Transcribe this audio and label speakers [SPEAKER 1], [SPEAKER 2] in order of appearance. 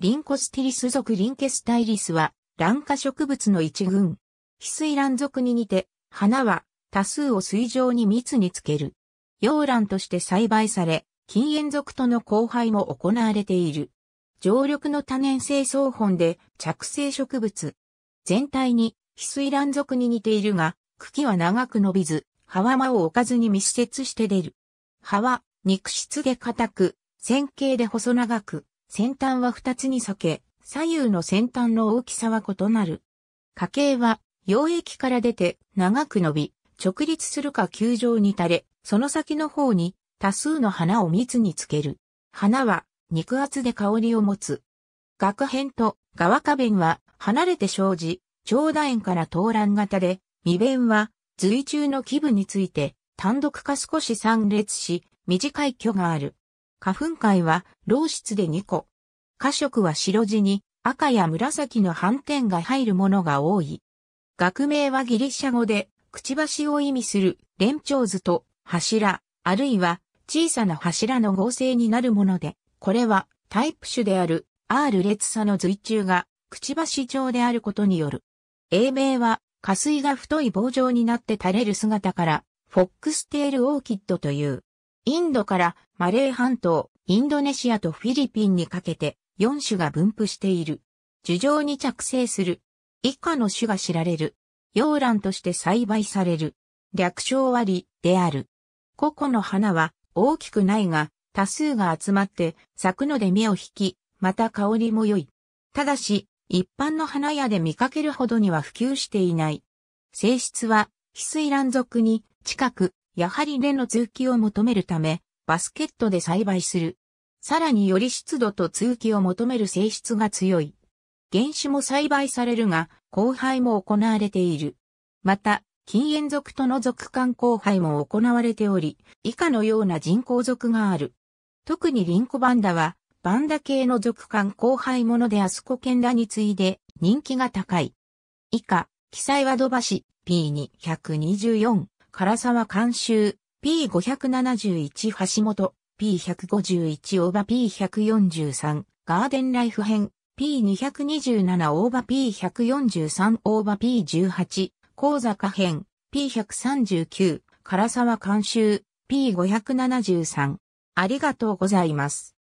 [SPEAKER 1] リンコスティリス属リンケスタイリスは、卵化植物の一群。翡翠卵属に似て、花は多数を水上に密につける。洋蘭として栽培され、禁煙属との交配も行われている。常緑の多年生草本で着生植物。全体に翡翠卵属に似ているが、茎は長く伸びず、葉は間を置かずに密接して出る。葉は肉質で硬く、線形で細長く、先端は二つに裂け、左右の先端の大きさは異なる。家系は、溶液から出て長く伸び、直立するか球状に垂れ、その先の方に多数の花を密につける。花は肉厚で香りを持つ。額辺と側花弁は離れて生じ、長楕円から東蘭型で、未弁は随中の基部について単独か少し散列し、短い距がある。花粉界は、老質で2個。花色は白地に、赤や紫の斑点が入るものが多い。学名はギリシャ語で、くちばしを意味する、連長図と、柱、あるいは、小さな柱の合成になるもので、これは、タイプ種である、R 列差の随中が、くちばし状であることによる。英名は、下水が太い棒状になって垂れる姿から、フォックステールオーキッドという。インドからマレー半島、インドネシアとフィリピンにかけて4種が分布している。樹上に着生する。以下の種が知られる。洋蘭として栽培される。略称割である。個々の花は大きくないが、多数が集まって咲くので目を引き、また香りも良い。ただし、一般の花屋で見かけるほどには普及していない。性質は、翡翠蘭属に近く、やはり根の通気を求めるため、バスケットで栽培する。さらにより湿度と通気を求める性質が強い。原種も栽培されるが、交配も行われている。また、禁煙族との族間交配も行われており、以下のような人工族がある。特にリンコバンダは、バンダ系の族間交配ものでアスコケンに次いで人気が高い。以下、記載はドバシ P224。唐沢監修、P571 橋本、P151 大場 P143、ガーデンライフ編、P227 大場 P143 大場 P18、高坂編、P139、唐沢監修、P573。ありがとうございます。